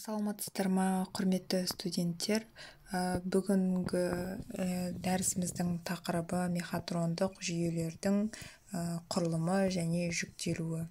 саламатсыздар ма құрметті студенттер ә, бүгінгі ә, дәрісіміздің тақырыбы мехатрондық жүйелердің ә, құрылымы және жүктелуі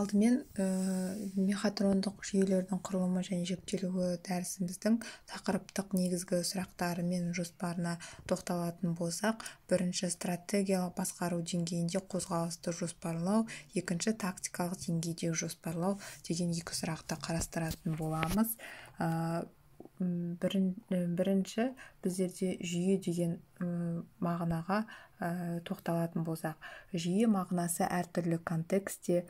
алдымен мехатрондық жүйелердің құрылымы және жіктелуі дәрісіміздің тақырыптық негізгі сұрақтары мен жоспарына тоқталатын болсақ бірінші стратегиялық басқару деңгейінде қозғалысты жоспарлау екінші тактикалық деңгейде жоспарлау деген екі сұрақты қарастыратын боламыз бірінші біздерде жүйе деген мағынаға э, тоқталатын болсақ жүйе мағынасы әртүрлі контексте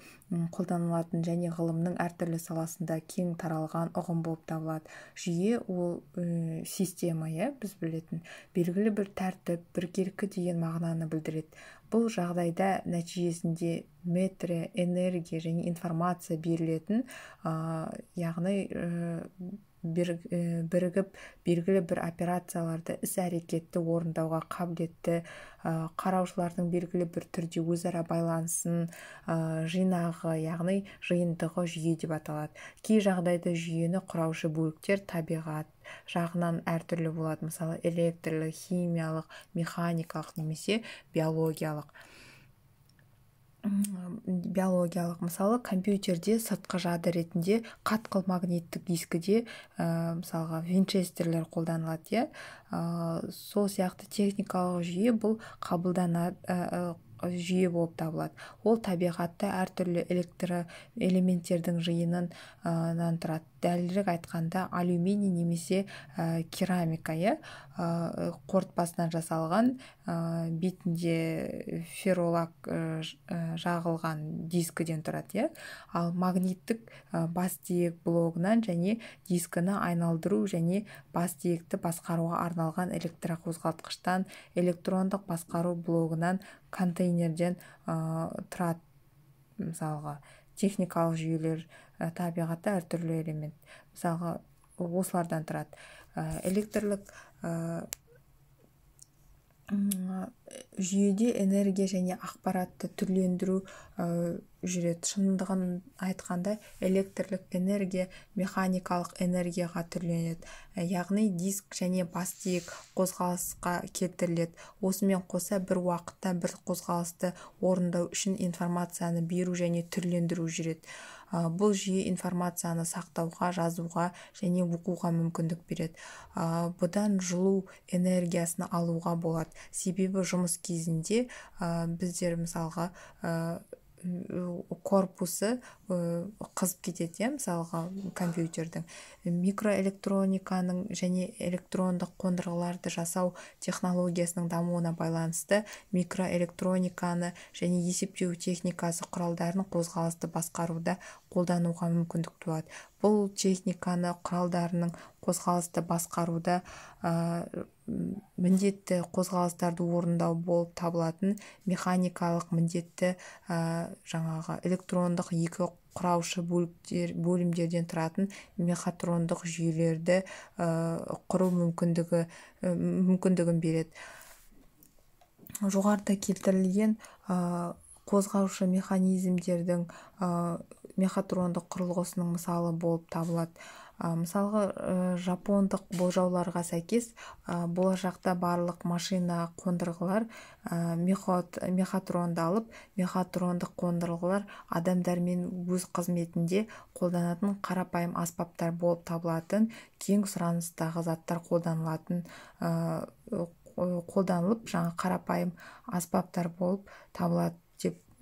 қолданылатын және ғылымның әртүрлі саласында кең таралған ұғым болып табылады жүйе ол ә, система иә біз білетін белгілі бір тәртіп біркелкі деген мағынаны білдіреді бұл жағдайда нәтижесінде метрия энергия және информация берілетін ә, яғни э, Э, бірігіп белгілі бір операцияларды іс-әрекетті орындауға қабілетті қараушылардың белгілі бір түрде өзара байланысын жинағы яғни жиынтығы жүйе деп аталады кей жағдайда жүйені құраушы бөліктер табиғат жағынан әртүрлі болады мысалы электрлік химиялық механикалық немесе биологиялық биологиялық мысалы компьютерде сыртқы жады ретінде қатқыл магниттік дискіде ә, мысалға винчестерлер қолданылады иә ә, сол сияқты техникалық жүйе бұл қабылданады ә, жүйе болып табылады ол табиғатта әртүрлі электроэлементтердің элементтердің жиынынан тұрады дәлірек айтқанда алюминий немесе керамика иә қортпасынан э, жасалған бетінде ферролак э, э, жағылған дискіден тұрады иә ал магниттік бас блогынан және дискіні айналдыру және бас тиекті басқаруға арналған электроқозғалтқыштан, электрондық басқару блогынан контейнерден тұрады мысалға техникалық жүйелер табиғатта әртүрлі элемент мысалға осылардан тұрады э, электрлік э, жүйеде энергия және ақпаратты түрлендіру э, жүреді шындығын айтқанда электрлік энергия механикалық энергияға түрленеді яғни диск және бас қозғалысқа келтіріледі осымен қоса бір уақытта бір қозғалысты орындау үшін информацияны беру және түрлендіру жүреді бұл жүйе информацияны сақтауға жазуға және оқуға мүмкіндік береді бұдан жылу энергиясын алуға болады себебі жұмыс кезінде біздер мысалға корпусы э, қызып кетеді иә мысалға компьютердің микроэлектрониканың және электрондық қондырғыларды жасау технологиясының дамуына байланысты микроэлектрониканы және есептеу техникасы құралдарын қозғалысты басқаруда қолдануға мүмкіндік туады бұл техниканы құралдарының қозғалысты басқаруда міндетті қозғалыстарды орындау болып табылатын механикалық міндетті жаңағы электрондық екі құраушы бөлімдерден тұратын мехатрондық жүйелерді құру мүмкіндігі мүмкіндігін береді жоғарыда келтірілген қозғаушы механизмдердің мехатрондық құрылғысының мысалы болып табылады ә, жапондық болжауларға сәйкес болашақта барлық машина қондырғылар алып, мехатрондық қондырғылар адамдармен өз қызметінде қолданатын қарапайым аспаптар болып табылатын кең сұраныстағы заттар қолданылатын қолданылып жаңа қарапайым аспаптар болып табылады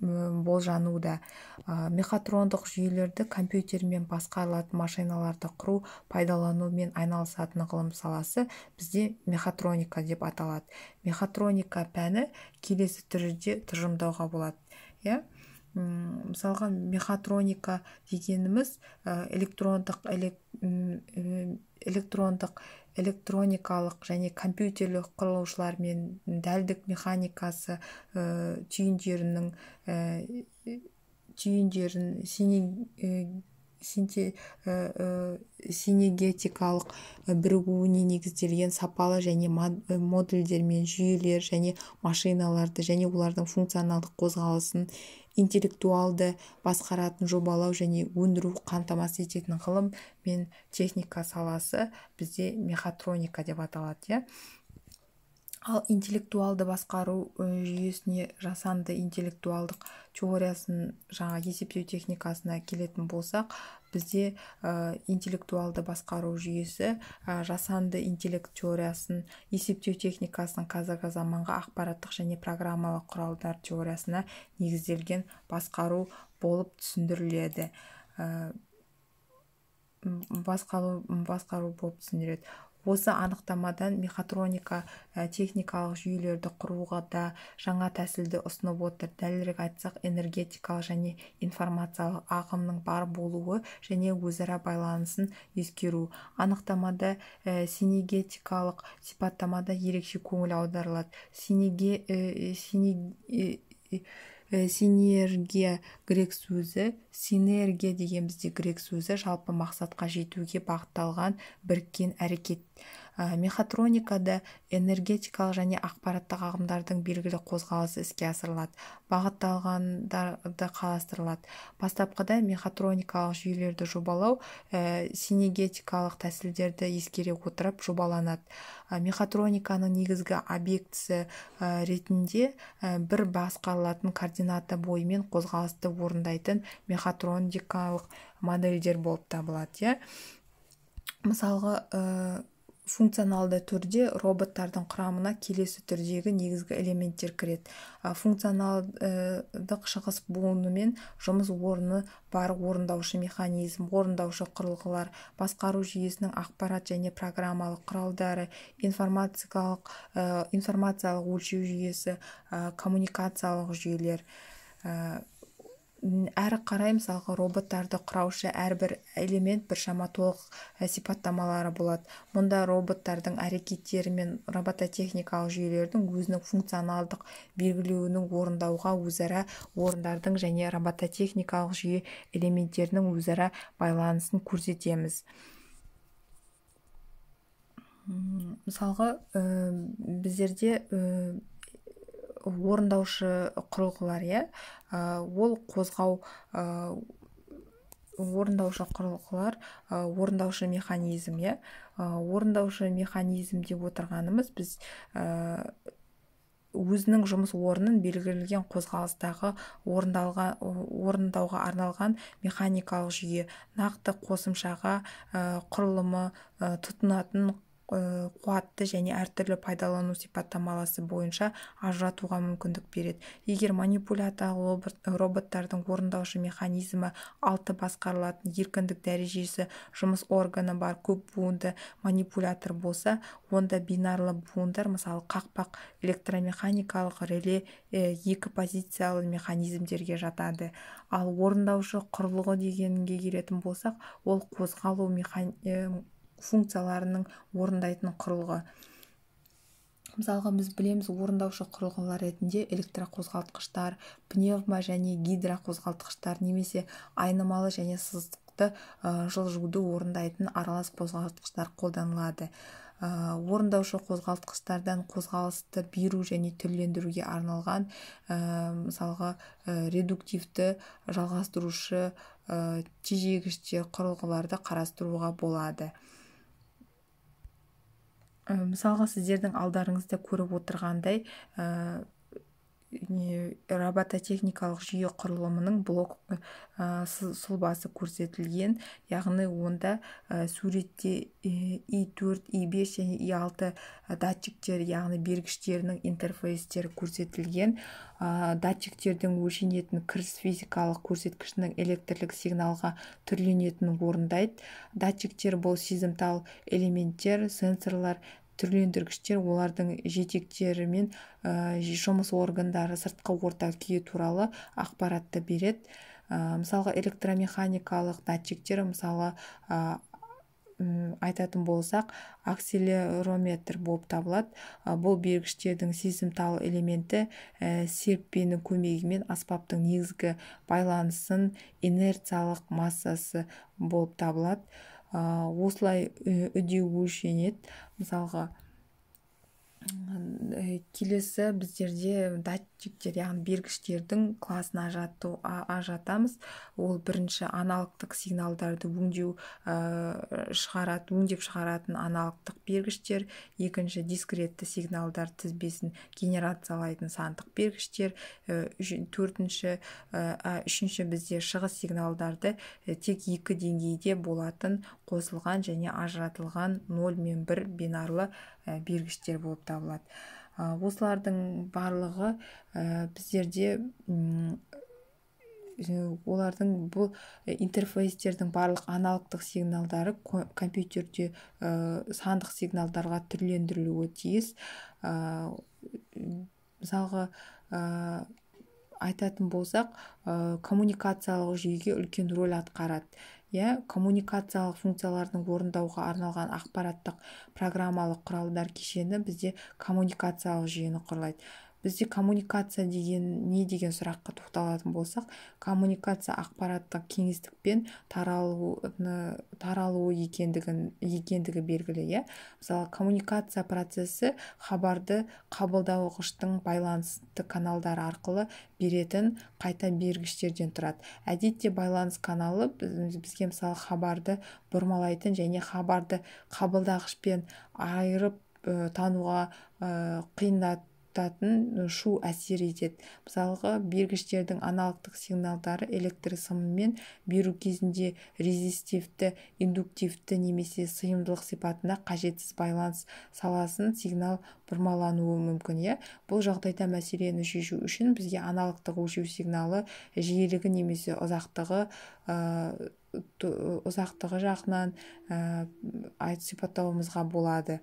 болжануда мехатрондық жүйелерді компьютермен басқарылатын машиналарды құру пайдаланумен айналысатын ғылым саласы бізде мехатроника деп аталады мехатроника пәні келесі түрде тұжырымдауға болады иә мысалға мехатроника дегеніміз электрондық э, электрондық электроникалық және компьютерлік құрылғылар мен дәлдік механикасы э, түйіндерінің э, түйіндерін э, синегетикалық бірігуіне негізделген сапалы және модульдер мен жүйелер және машиналарды және олардың функционалдық қозғалысын интеллектуалды басқаратын жобалау және өндіру қамтамасыз ететін ғылым мен техника саласы бізде мехатроника деп аталады иә ал интеллектуалды басқару э, жүйесіне жасанды интеллектуалдық теориясын жаңа есептеу техникасына келетін болсақ бізде э, интеллектуалды басқару жүйесі э, жасанды интеллект теориясын есептеу техникасын қазіргі заманғы ақпараттық және программалық құралдар теориясына негізделген басқару болып түсіндіріледі басқару басқару болып түсіндіреді осы анықтамадан мехатроника ә, техникалық жүйелерді құруға да жаңа тәсілді ұсынып отыр дәлірек айтсақ энергетикалық және информациялық ағымның бар болуы және өзара байланысын ескеру анықтамада ә, синегетикалық сипаттамада ерекше көңіл аударылады синеге ә, Э, синергия грек сөзі синергия деген бізде грек сөзі жалпы мақсатқа жетуге бағытталған біркен әрекет Ә, мехатроникада энергетикалық және ақпараттық ағымдардың белгілі қозғалысы іске асырылады бағытталғандарды қарастырылады бастапқыда мехатроникалық жүйелерді жобалау ә, синегетикалық тәсілдерді ескере отырып жобаланады ә, мехатрониканың негізгі объектісі ретінде бір басқарылатын координата бойымен қозғалысты орындайтын мехатроникалық модельдер болып табылады иә мысалға функционалды түрде роботтардың құрамына келесі түрдегі негізгі элементтер кіреді функционалдық шығыс буынымен жұмыс орны бар орындаушы механизм орындаушы құрылғылар басқару жүйесінің ақпарат және программалық құралдары информациялық информациялық өлшеу жүйесі коммуникациялық жүйелер әрі қарай мысалға роботтарды құраушы әрбір элемент біршама толық э, сипаттамалары болады мұнда роботтардың әрекеттері мен робототехникалық жүйелердің өзінің функционалдық белгілеуінің орындауға өзара орындардың және робототехникалық жүйе элементтерінің өзара байланысын көрсетеміз мысалға ә, біздерде э, орындаушы құрылғылар иә э, ол қозғау э, орындаушы құрылғылар э, орындаушы механизм иә орындаушы механизм деп отырғанымыз біз өзінің жұмыс орнын белгілеген қозғалыстағы орындауға арналған механикалық жүйе нақты қосымшаға құрылымы тұтынатын қуатты және әртүрлі пайдалану сипаттамаласы бойынша ажыратуға мүмкіндік береді егер манипулятор роботтардың орындаушы механизмі алты басқарылатын еркіндік дәрежесі жұмыс органы бар көп буынды манипулятор болса онда бинарлы буындар мысалы қақпақ электромеханикалық реле екі позициялы механизмдерге жатады ал орындаушы құрылғы дегенге келетін болсақ ол қозғалу механи функцияларының орындайтын құрылғы мысалға біз білеміз орындаушы құрылғылар ретінде электроқозғалтқыштар, пневма және гидроқозғалтқыштар немесе айнымалы және сызықты жылжуды орындайтын аралас қозғалтқыштар қолданылады орындаушы қозғалтқыштардан қозғалысты беру және түрлендіруге арналған мысалға редуктивті жалғастырушы тежегіштер құрылғыларды қарастыруға болады мысалға сіздердің алдарыңызда көріп отырғандай э, робототехникалық жүйе құрылымының блок э, сұлбасы көрсетілген яғни онда э, суретте и4 э, и5 және и6 датчиктері яғни бергіштерінің интерфейстері көрсетілген датчиктердің өлшенетін кіріс физикалық көрсеткішінің электрлік сигналға түрленетінін орындайды датчиктер бұл сезімтал элементтер сенсорлар түрлендіргіштер олардың жетектері мен э, жұмыс органдары сыртқы орта күйі туралы ақпаратты береді э, мысалға электромеханикалық датчиктер мысалы э, айтатын болсақ акселерометр болып табылады бұл бергіштердің сезімтал элементі ә, көмегімен аспаптың негізгі байланысын инерциялық массасы болып табылады осылай э, үдеу өлшенеді мысалға Э, келесі біздерде датчиктер яғни бергіштердің класын ажату, ажатамыз ол бірінші аналогтық сигналдарды өңдеу ә, шығарат, өңдеп шығаратын аналогтық бергіштер екінші дискретті сигналдар тізбесін генерациялайтын сандық бергіштер э, төртінші э, үшінші бізде шығыс сигналдарды тек екі деңгейде болатын қосылған және ажыратылған 0 мен 1 бинарлы бергіштер болып табылады ә, осылардың барлығы ә, біздерде олардың бұл э, интерфейстердің барлық аналогтық сигналдары компьютерде ә, сандық сигналдарға түрлендірілуі тиіс ә, мысалға айтатын болсақ ә, коммуникациялық жүйеге үлкен рөл атқарады иә коммуникациялық функциялардың орындауға арналған ақпараттық-программалық құралдар кешені бізде коммуникациялық жүйені құрлайды бізде коммуникация деген не деген сұраққа тоқталатын болсақ коммуникация ақпараттық кеңістікпен таралуы екендігін екендігі белгілі иә мысалы коммуникация процесі хабарды қабылдауғыштың байланысты каналдары арқылы беретін қайта бергіштерден тұрады әдетте байланыс каналы бізге мысалы хабарды бұрмалайтын және хабарды қабылдағышпен айырып ә, тануға ә, тұтатын шу әсер етеді мысалға бергіштердің аналогтық сигналдары электр сымымен беру кезінде резистивті индуктивті немесе сыйымдылық сипатына қажетсіз байланыс саласын сигнал бұрмалануы мүмкін иә бұл жағдайда мәселені шешу үшін бізге аналогтық өлшеу сигналы жиілігі немесе ұзақтығы ә, ұзақтығы жағынан ә, айт сипаттауымызға болады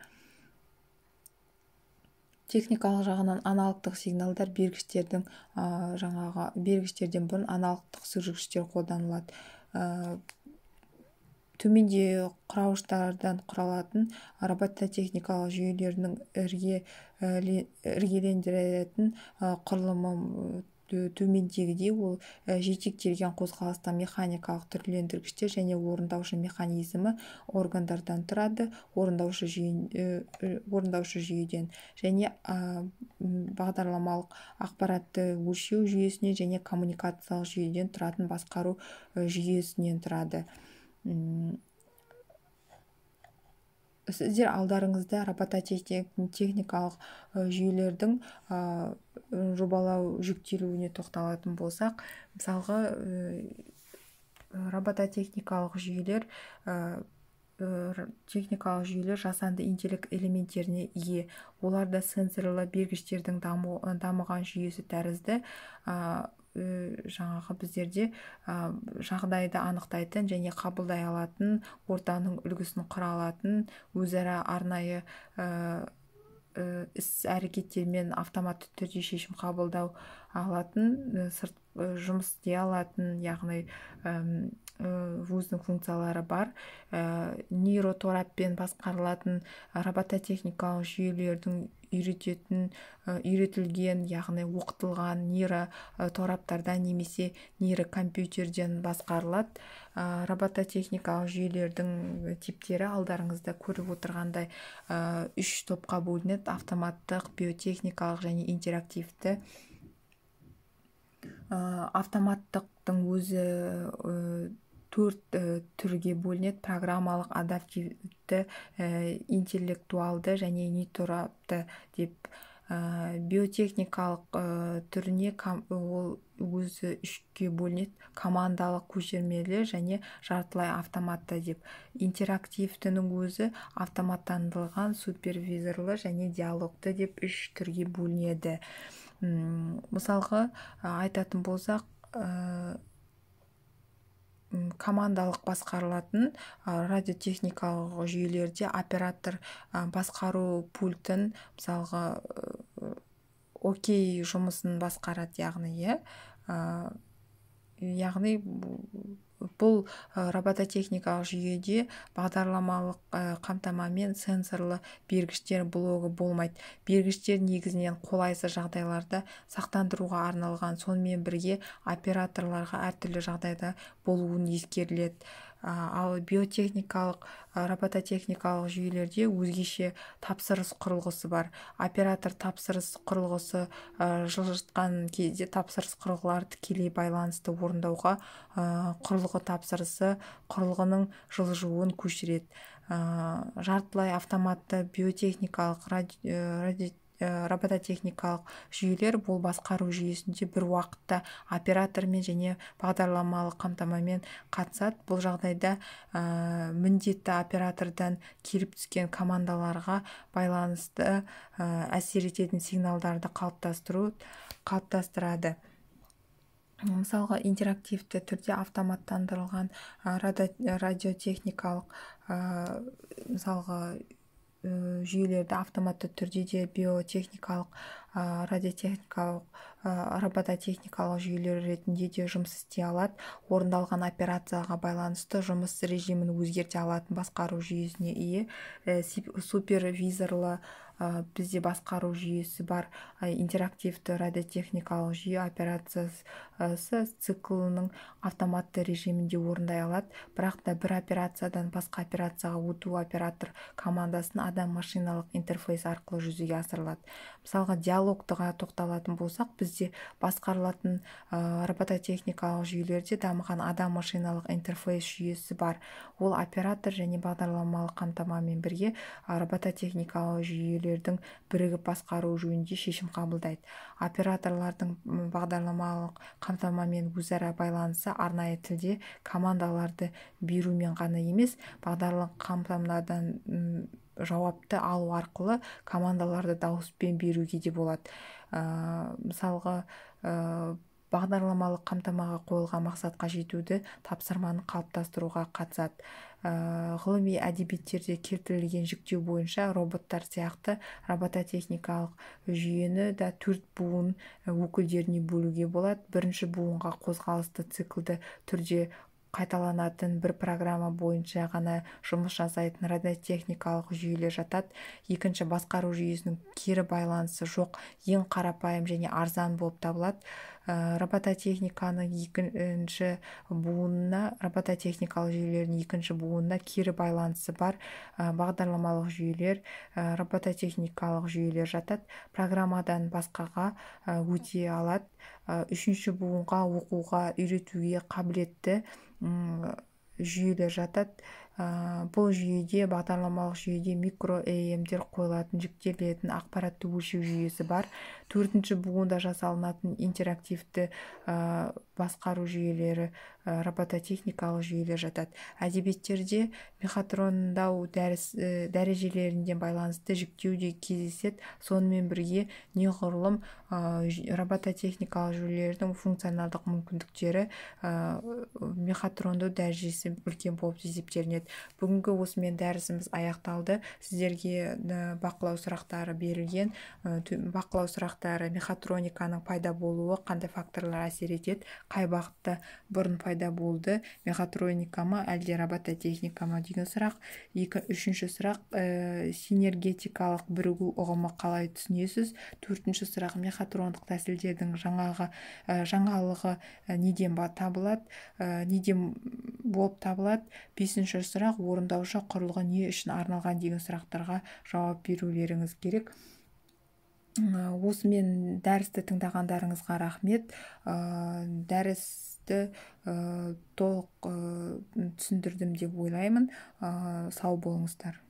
техникалық жағынан аналогтық сигналдар бергіштердің жаңағы бергіштерден бұрын аналогтық сүзгіштер қолданылады төменде құрауыштардан құралатын робототехникалық ә, іргелендіретін құрылымы төмендегідей ол э, жетектелген қозғалыста механикалық түрлендіргіштер және орындаушы механизмі органдардан тұрады орындаушы э, э, жүйеден және бағдарламалық ақпаратты өлшеу жүйесінен және коммуникациялық жүйеден тұратын басқару жүйесінен тұрады сіздер алдарыңызда робототехникалық жүйелердің жобалау жүктелуіне тоқталатын болсақ мысалға робототехникалық жүйелер техникалық жүйелер жасанды интеллект элементтеріне ие оларда сенсорлы бергіштердің дамыған жүйесі тәрізді Э, жаңағы біздерде жағдайды анықтайтын және қабылдай алатын ортаның үлгісін құра алатын өзара арнайы э, іс әрекеттермен автоматты түрде шешім қабылдау алатын э, сырт Э, жұмыс істей алатын яғни өзінің э, функциялары бар ә, нейротораппен басқарылатын робототехникалық жүйелердің үйрететін үйретілген яғни оқытылған нейротораптардан немесе нейрокомпьютерден басқарылады ә, робототехникалық жүйелердің типтері алдарыңызда көріп отырғандай ә, үш топқа бөлінеді автоматтық биотехникалық және интерактивті Э, автоматтықтың өзі э, төрт э, түрге бөлінеді программалық адаптивті интеллектуалды және нейтуралды деп биотехникалық түріне ол өзі үшке бөлінеді командалық көшірмелі және жартылай автоматты деп интерактивтінің өзі автоматтандырылған супервизорлы және диалогты деп үш түрге бөлінеді мысалғы айтатын болсақ командалық басқарылатын радиотехникалық жүйелерде оператор басқару пультін мысалға окей жұмысын басқарады яғни иә яғни бұл робототехникалық жүйеде бағдарламалық қамтамамен сенсорлы бергіштер блогы болмайды бергіштер негізінен қолайсыз жағдайларда сақтандыруға арналған сонымен бірге операторларға әртүрлі жағдайда болуын ескеріледі ал биотехникалық робототехникалық жүйелерде өзгеше тапсырыс құрылғысы бар оператор тапсырыс құрылғысы жылжытқан кезде тапсырыс құрылғылар тікелей байланысты орындауға құрылғы тапсырысы құрылғының жылжуын көшіреді жартылай автоматты биотехникалық ради э, Э, робототехникалық жүйелер бұл басқару жүйесінде бір уақытта оператормен және бағдарламалық қамтамамен қатысады бұл жағдайда э, міндетті оператордан келіп түскен командаларға байланысты э, әсер ететін сигналдарды қалыптастыру қалыптастырады мысалға интерактивті түрде автоматтандырылған радиотехникалық мысалға Э, жүйелерді автоматты түрде де биотехникалық радиотехникалық робототехникалық жүйелер ретінде де жұмыс істей алады орындалған операцияға байланысты жұмыс режимін өзгерте алатын басқару жүйесіне ие э, супервизорлы бізде басқару жүйесі бар интерактивті радиотехникалық жүйе операциясы циклының автоматты режимінде орындай алады бірақ та бір операциядан басқа операцияға өту оператор командасын адам машиналық интерфейс арқылы жүзеге асырылады мысалға диалогтыға тоқталатын болсақ бізде басқарылатын ә, робототехникалық жүйелерде дамыған адам машиналық интерфейс жүйесі бар ол оператор және бағдарламалық қамтамамен бірге робототехникалық жүйелер жүйелердің бірігіп басқару жөнінде шешім қабылдайды операторлардың бағдарламалық қамтамамен өзара байланысы арнайы тілде командаларды берумен ғана емес бағдарлық қамтамадан жауапты алу арқылы командаларды дауыспен беруге де болады ә, мысалға э, бағдарламалық қамтамаға қойылған мақсатқа жетуді тапсырманы қалыптастыруға қатысады э, ғылыми әдебиеттерде келтірілген жүктеу бойынша роботтар сияқты робототехникалық жүйені да төрт буын э, өкілдеріне бөлуге болады бірінші буынға қозғалысты циклді түрде қайталанатын бір программа бойынша ғана жұмыс жасайтын радиотехникалық жүйелер жатады екінші басқару жүйесінің кері байланысы жоқ ең қарапайым және арзан болып табылады Э, робототехниканың екінші буынына робототехникалық жүйелердің екінші буынына кері байланысы бар э, бағдарламалық жүйелер э, робототехникалық жүйелер жатады программадан басқаға өте алады үшінші буынға оқуға үйретуге қабілетті жүйелер жатады бұл жүйеде бағдарламалық жүйеде эмдер қойылатын жүктелетін ақпаратты өлшеу жүйесі бар төртінші буында жасалынатын интерактивті басқару жүйелері робототехникалық жүйелер жатады әдебиеттерде мехатрондау дәріс, э, дәрежелеріне байланысты жүктеуде де кездеседі сонымен бірге неғұрлым робототехникалық жүйелердің функционалдық мүмкіндіктері мехатронды дәрежесі үлкен болып есептелінеді бүгінгі осымен дәрісіміз аяқталды сіздерге бақылау сұрақтары берілген бақылау сұрақтары мехатрониканың пайда болуы қандай факторлар әсер етеді қай бағытта бұрын пайда болды мехатроника ма әлде робототехника ма деген сұрақ екі үшінші сұрақ ә, синергетикалық бірігу ұғымы қалай түсінесіз төртінші сұрақ психотрондық тәсілдердің жаңағы жаңалығы неден ба табылады неден болып табылады бесінші сұрақ орындаушы құрылғы не үшін арналған деген сұрақтарға жауап берулеріңіз керек осымен дәрісті тыңдағандарыңызға рахмет дәрісті толық түсіндірдім деп ойлаймын сау болыңыздар